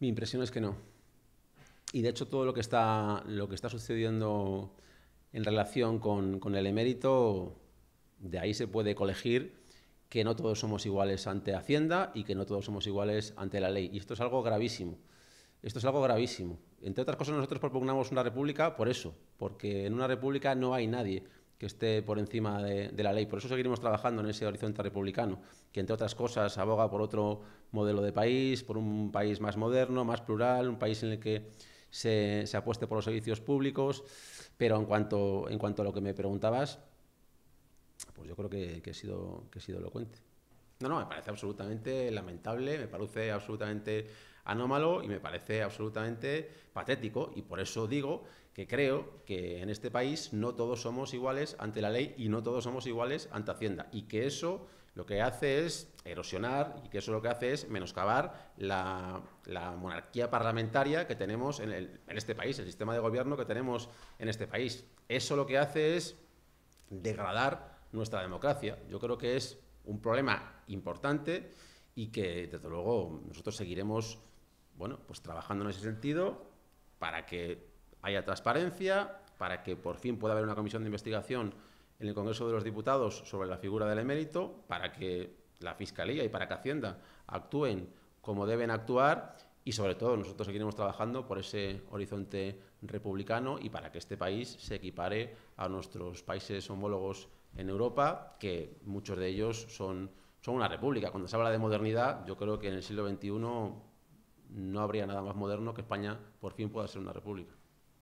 Mi impresión es que no. Y de hecho todo lo que está, lo que está sucediendo en relación con, el emérito, de ahí se puede colegir que no todos somos iguales ante Hacienda y que no todos somos iguales ante la ley. Y esto es algo gravísimo. Esto es algo gravísimo. Entre otras cosas, nosotros proponemos una república por eso, porque en una república no hay nadie que esté por encima de, la ley. Por eso seguiremos trabajando en ese horizonte republicano, que entre otras cosas aboga por otro modelo de país, por un país más moderno, más plural, un país en el que se, apueste por los servicios públicos. Pero en cuanto, en cuanto a lo que me preguntabas, pues yo creo que, sido, que he sido elocuente. No, no, me parece absolutamente lamentable, me parece absolutamente anómalo y me parece absolutamente patético y por eso digo que creo que en este país no todos somos iguales ante la ley y no todos somos iguales ante Hacienda y que eso lo que hace es erosionar y que eso lo que hace es menoscabar la, monarquía parlamentaria que tenemos en, el, en este país, el sistema de gobierno que tenemos en este país. Eso lo que hace es degradar nuestra democracia. Yo creo que es un problema importante y que, desde luego, nosotros seguiremos bueno, pues trabajando en ese sentido para que haya transparencia, para que por fin pueda haber una comisión de investigación en el Congreso de los Diputados sobre la figura del emérito, para que la Fiscalía y para que Hacienda actúen como deben actuar y sobre todo nosotros seguiremos trabajando por ese horizonte republicano y para que este país se equipare a nuestros países homólogos en Europa, que muchos de ellos son, son una república. Cuando se habla de modernidad, yo creo que en el siglo XXI no habría nada más moderno que España por fin pueda ser una república.